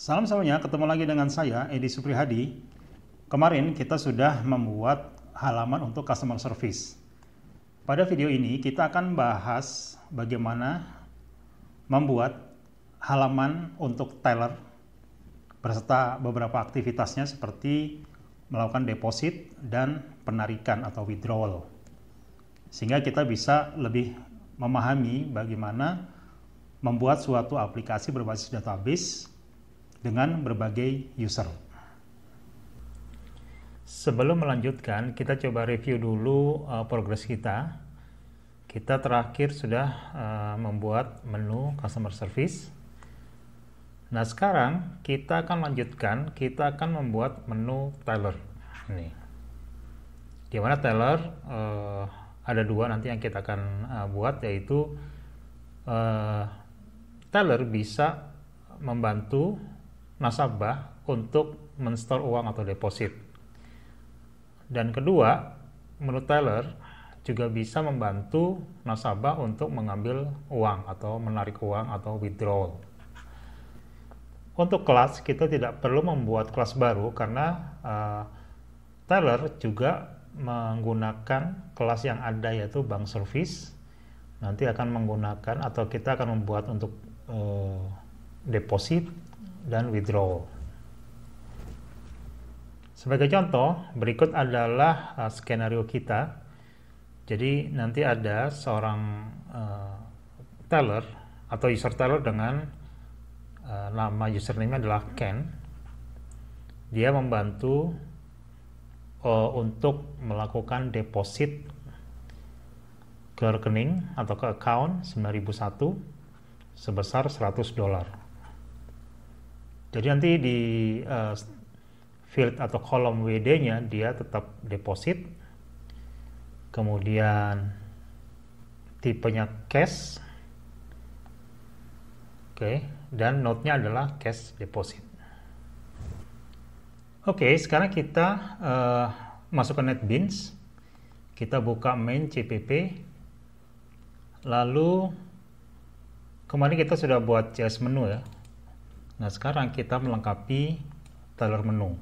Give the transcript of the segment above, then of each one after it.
Salam semuanya, ketemu lagi dengan saya Edi Suprihadi. Kemarin kita sudah membuat halaman untuk customer service. Pada video ini kita akan bahas bagaimana membuat halaman untuk teller berserta beberapa aktivitasnya seperti melakukan deposit dan penarikan atau withdrawal. Sehingga kita bisa lebih memahami bagaimana membuat suatu aplikasi berbasis database dengan berbagai user. Sebelum melanjutkan, kita coba review dulu uh, progres kita. Kita terakhir sudah uh, membuat menu customer service. Nah, sekarang kita akan lanjutkan, kita akan membuat menu teller. Ini. Di mana uh, ada dua nanti yang kita akan uh, buat yaitu uh, bisa membantu nasabah untuk menstore uang atau deposit. Dan kedua, menurut Taylor, juga bisa membantu nasabah untuk mengambil uang atau menarik uang atau withdrawal. Untuk kelas, kita tidak perlu membuat kelas baru karena uh, Taylor juga menggunakan kelas yang ada yaitu bank service. Nanti akan menggunakan atau kita akan membuat untuk uh, deposit dan withdraw. Sebagai contoh, berikut adalah uh, skenario kita. Jadi nanti ada seorang uh, teller atau user teller dengan uh, nama username adalah Ken. Dia membantu uh, untuk melakukan deposit ke rekening atau ke account 9001 sebesar 100 dolar. Jadi nanti di uh, field atau kolom WD-nya dia tetap deposit, kemudian tipenya cash, oke, okay. dan note-nya adalah cash deposit. Oke, okay, sekarang kita uh, eh, masuk ke NetBeans, kita buka main CPP, lalu kemarin kita sudah buat CS menu ya, Nah, sekarang kita melengkapi teller menu.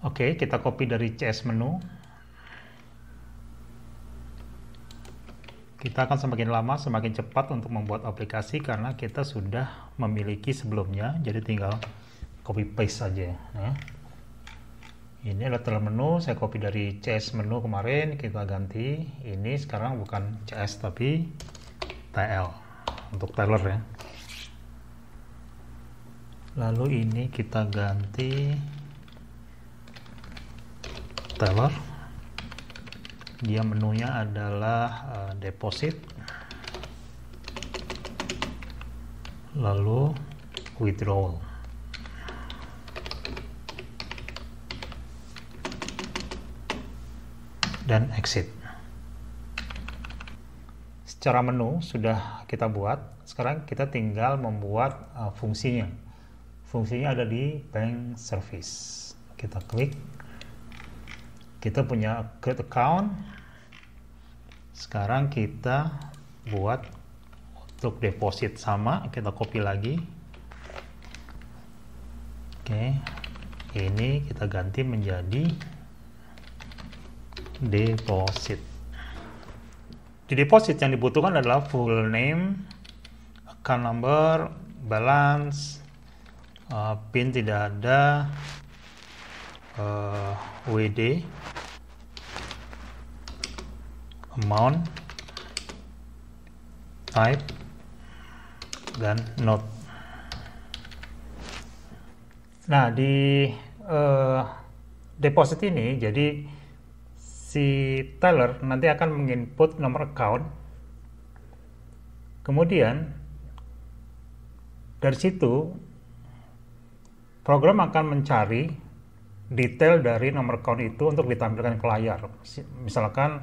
Oke, kita copy dari CS menu. Kita akan semakin lama, semakin cepat untuk membuat aplikasi karena kita sudah memiliki sebelumnya, jadi tinggal copy paste saja nah Ini adalah teller menu, saya copy dari CS menu kemarin, kita ganti. Ini sekarang bukan CS tapi TL untuk Taylor ya lalu ini kita ganti Taylor dia menunya adalah eh, deposit lalu withdrawal dan exit secara menu sudah kita buat. Sekarang kita tinggal membuat uh, fungsinya. Fungsinya ada di bank service. Kita klik. Kita punya create account. Sekarang kita buat untuk deposit sama, kita copy lagi. Oke. Ini kita ganti menjadi deposit. Di deposit yang dibutuhkan adalah full name, account number, balance, uh, pin tidak ada, uh, WD, amount, type, dan note. Nah, di uh, deposit ini jadi si teller nanti akan menginput nomor account kemudian dari situ program akan mencari detail dari nomor account itu untuk ditampilkan ke layar misalkan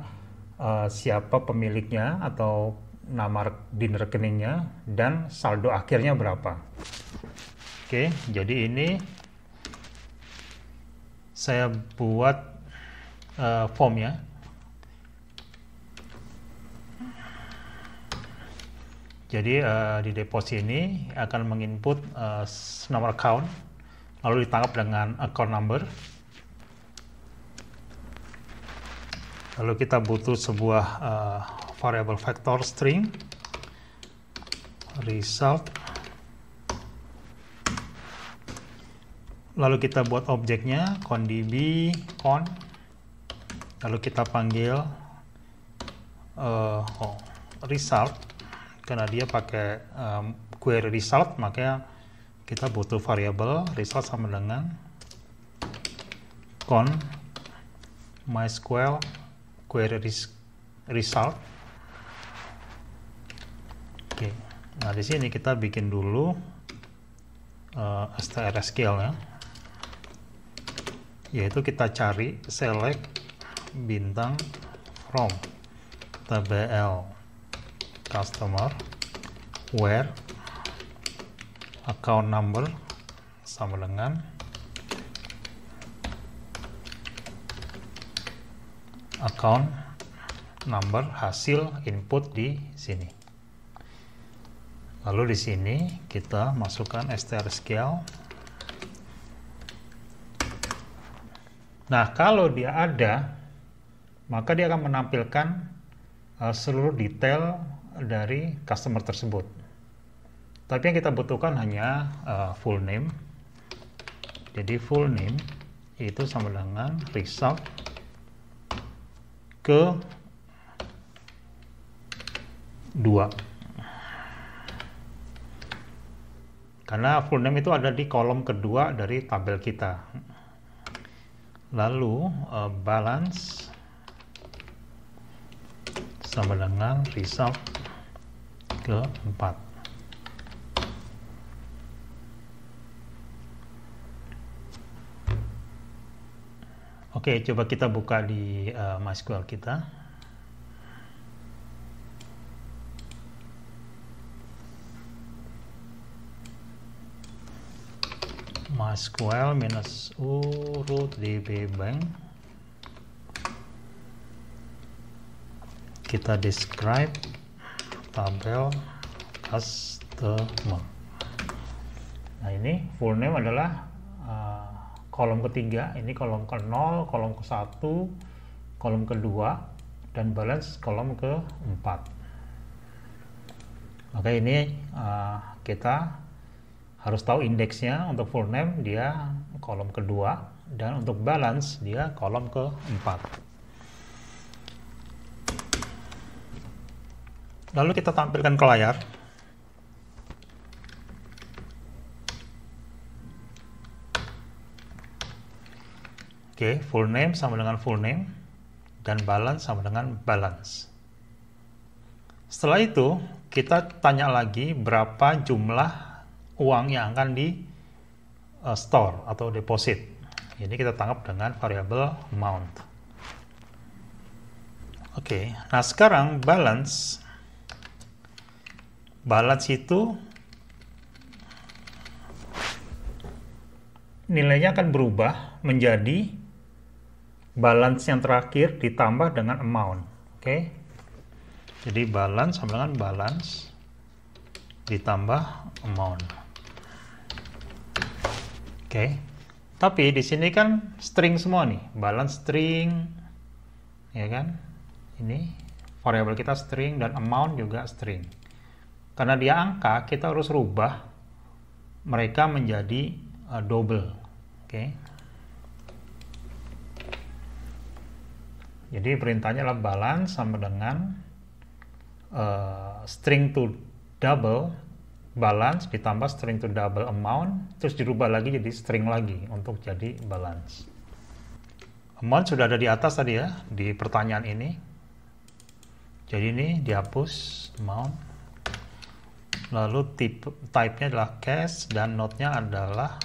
uh, siapa pemiliknya atau nama di rekeningnya dan saldo akhirnya berapa. Oke, jadi ini saya buat uh, ya. jadi uh, di deposit ini akan menginput uh, nomor account lalu ditangkap dengan account number lalu kita butuh sebuah uh, variable vector string result lalu kita buat objeknya condb con lalu kita panggil uh, oh, result karena dia pakai um, query result makanya kita butuh variabel result sama dengan con mysql query result oke okay. nah di sini kita bikin dulu uh, eh, strsql ya yaitu kita cari select bintang from tbl customer where account number sama dengan account number hasil input di sini lalu di sini kita masukkan str scale nah kalau dia ada maka dia akan menampilkan uh, seluruh detail dari customer tersebut. Tapi yang kita butuhkan hanya uh, full name. Jadi full name itu sama dengan result ke 2. karena full name itu ada di kolom kedua dari tabel kita lalu uh, balance sama dengan result keempat Oke, coba kita buka di uh, MySQL kita. MySQL minus root db bank. kita describe tabel customer nah ini full name adalah uh, kolom ketiga ini kolom ke 0 kolom ke 1 kolom ke 2 dan balance kolom ke 4 oke ini uh, kita harus tahu indeksnya untuk full name dia kolom kedua dan untuk balance dia kolom keempat. Lalu kita tampilkan ke layar. Oke, full name sama dengan full name dan balance sama dengan balance. Setelah itu, kita tanya lagi berapa jumlah uang yang akan di uh, store atau deposit. Ini kita tangkap dengan variabel amount. Oke, nah sekarang balance balance itu nilainya akan berubah menjadi balance yang terakhir ditambah dengan amount. Oke. Okay? Jadi balance sama dengan balance ditambah amount. Oke. Okay. Tapi di sini kan string semua nih, balance string ya kan? Ini variable kita string dan amount juga string. Karena dia angka, kita harus rubah mereka menjadi uh, double. Oke. Okay. Jadi perintahnya adalah balance sama dengan uh, string to double balance ditambah string to double amount terus dirubah lagi jadi string lagi untuk jadi balance. Amount sudah ada di atas tadi ya di pertanyaan ini. Jadi ini dihapus amount lalu type-nya adalah cache dan node-nya adalah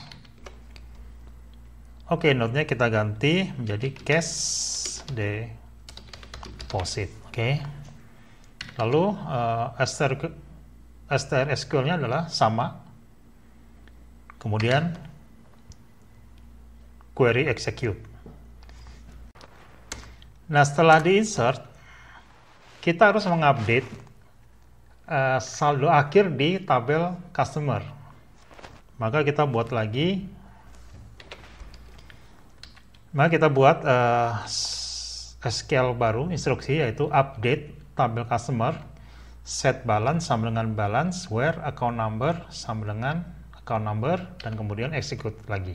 oke okay, node-nya kita ganti menjadi cache deposit oke okay. lalu uh, eh, str sql-nya adalah sama kemudian query execute nah setelah di insert kita harus mengupdate Eh, saldo akhir di tabel customer. Maka kita buat lagi, maka kita buat uh, eh, SQL baru, instruksi yaitu update tabel customer, set balance sama dengan balance, where account number sama dengan account number, dan kemudian execute lagi.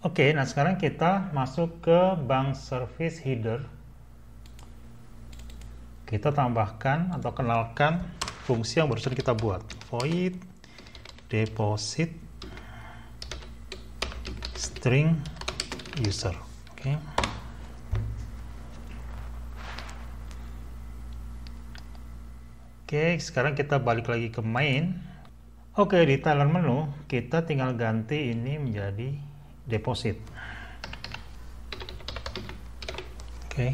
Oke, okay, nah sekarang kita masuk ke bank service header kita tambahkan atau kenalkan fungsi yang barusan kita buat void deposit string user oke okay. Oke, okay, sekarang kita balik lagi ke main. Oke, okay, di teller menu kita tinggal ganti ini menjadi deposit. Oke. Okay.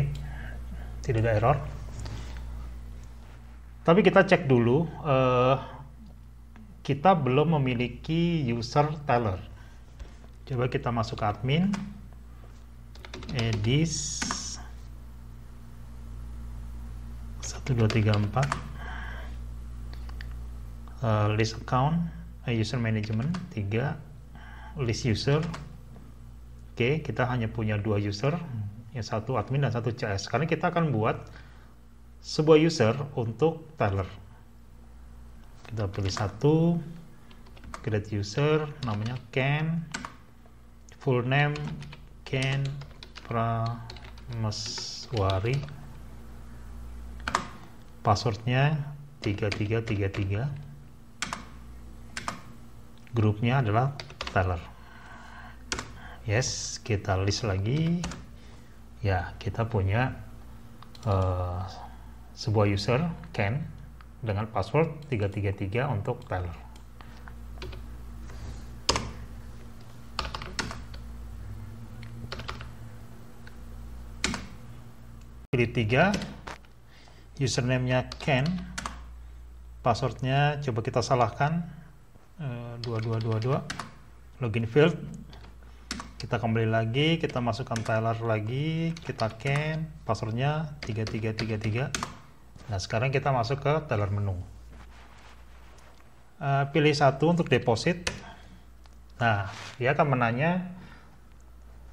okay. tidak ada error. Tapi kita cek dulu, uh, kita belum memiliki user teller. Coba kita masuk ke admin, edis 1, 2, 3, 4 uh, list account, uh, user management 3 list user oke, okay, kita hanya punya dua user ya satu admin dan satu CS karena kita akan buat sebuah user untuk Tyler kita pilih satu create user namanya Ken full name Ken Prameswari passwordnya 3333 grupnya adalah Tyler yes kita list lagi ya kita punya uh, sebuah user can dengan password 333 untuk Tyler. Pilih 3, username-nya can, passwordnya coba kita salahkan, 2222, eh, login field kita kembali lagi kita masukkan Tyler lagi kita can passwordnya 3333 nah sekarang kita masuk ke Tyler menu uh, pilih satu untuk deposit nah dia akan menanya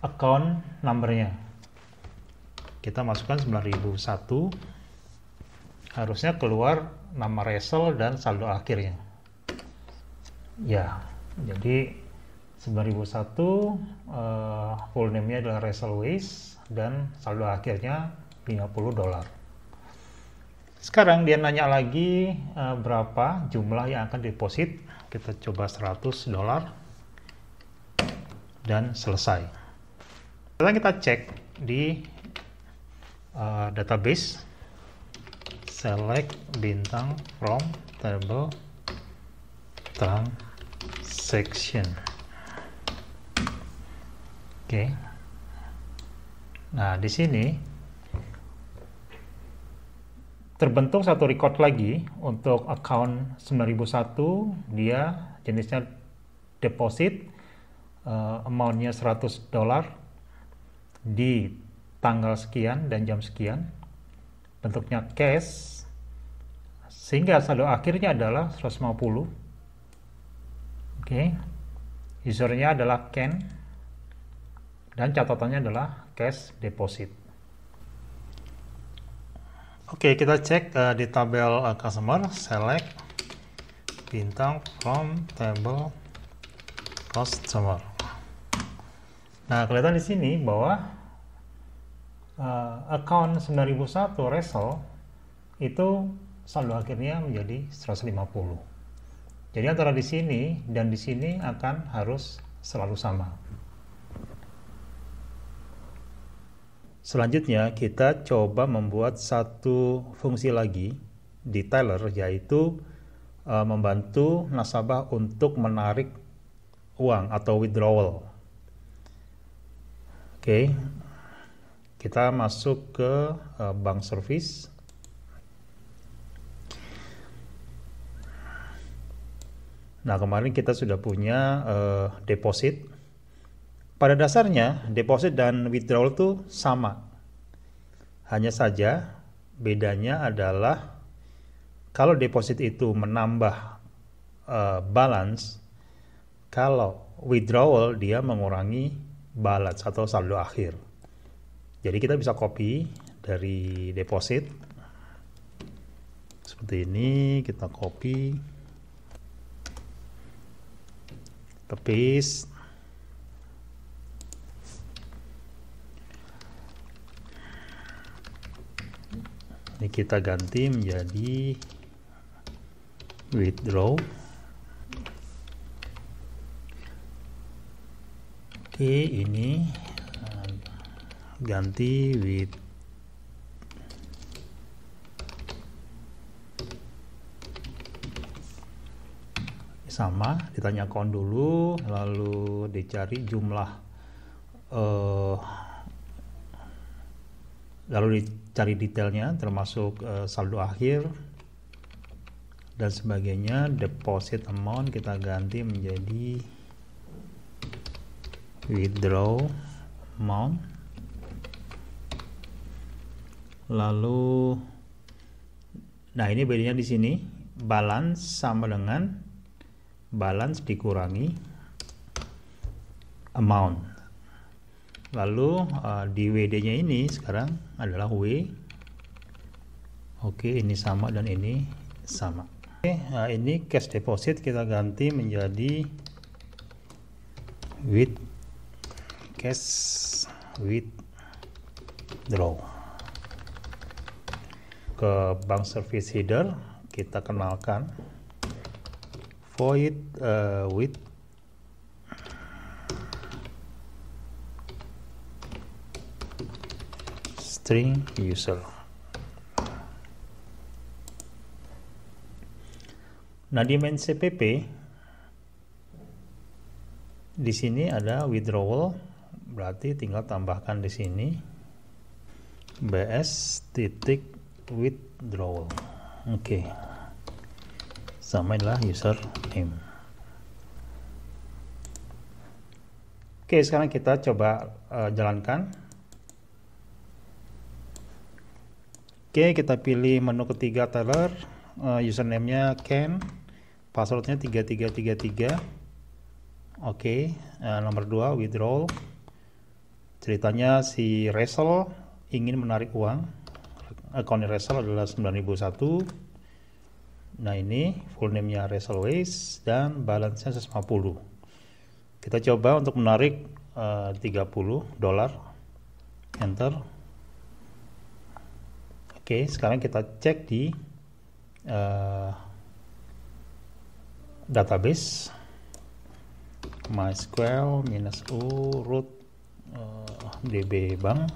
account numbernya kita masukkan 9001 harusnya keluar nama resel dan saldo akhirnya ya jadi 9001 uh, eh, full name-nya adalah Russell Weiss dan saldo akhirnya 50 dolar. Sekarang dia nanya lagi uh, berapa jumlah yang akan deposit. Kita coba 100 dolar dan selesai. Sekarang kita cek di uh, database select bintang from table transaction. Oke. Nah, di sini terbentuk satu record lagi untuk account 9001 dia jenisnya deposit uh, amountnya 100 dolar di tanggal sekian dan jam sekian bentuknya cash sehingga saldo akhirnya adalah 150 oke okay. usernya adalah Ken dan catatannya adalah cash deposit. Oke, kita cek uh, di tabel uh, customer, select bintang from table customer. Nah, kelihatan di sini bahwa uh, account 9001 resel itu saldo akhirnya menjadi 150. Jadi antara di sini dan di sini akan harus selalu sama. Selanjutnya kita coba membuat satu fungsi lagi di Teller yaitu uh, membantu nasabah untuk menarik uang atau withdrawal. Oke, okay. kita masuk ke uh, bank service. Nah, kemarin kita sudah punya uh, deposit pada dasarnya, deposit dan withdrawal itu sama. Hanya saja, bedanya adalah kalau deposit itu menambah uh, balance, kalau withdrawal dia mengurangi balance atau saldo akhir. Jadi kita bisa copy dari deposit seperti ini, kita copy, kita ini kita ganti menjadi withdraw oke ini eh, ganti with sama ditanya account dulu lalu dicari jumlah uh, lalu dicari detailnya termasuk uh, saldo akhir dan sebagainya deposit amount kita ganti menjadi withdraw amount lalu nah ini bedanya di sini balance sama dengan balance dikurangi amount lalu uh, di WD-nya ini sekarang adalah W oke ini sama dan ini sama oke nah ini cash deposit kita ganti menjadi with cash with draw ke bank service header kita kenalkan void uh, with string user nah di main cpp di sini ada withdrawal berarti tinggal tambahkan di sini bs titik withdrawal oke okay. inilah user name Oke, sekarang kita coba uh, jalankan. Oke, kita pilih menu ketiga teller. Uh, eh, username Ken. Passwordnya 3333. Oke, okay. uh, eh, nomor dua, withdrawal. Ceritanya si Resel ingin menarik uang. Account Resel adalah 9001. Nah, ini full name-nya Resel Waste dan balance-nya 150. Kita coba untuk menarik eh, uh, 30 dolar. Enter. Oke, sekarang kita cek di uh, database mysql minus u root uh, eh, db bank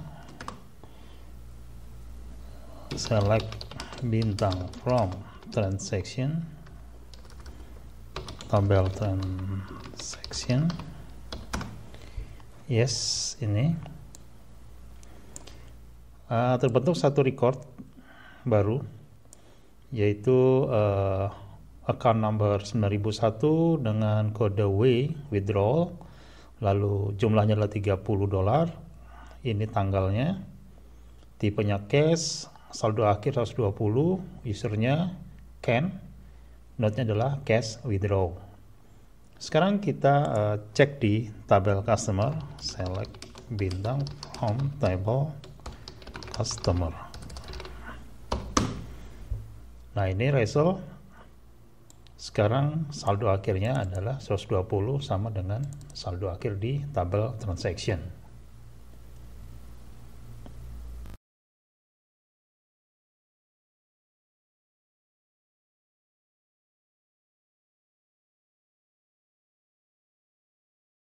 select bintang from transaction tabel transaction yes ini uh, terbentuk satu record baru yaitu uh, account number 9001 dengan kode W withdrawal lalu jumlahnya adalah 30 dolar ini tanggalnya tipenya cash saldo akhir 120 usernya can note nya adalah cash withdraw sekarang kita uh, cek di tabel customer select bintang from table customer Nah ini result sekarang saldo akhirnya adalah 120 sama dengan saldo akhir di tabel transaction.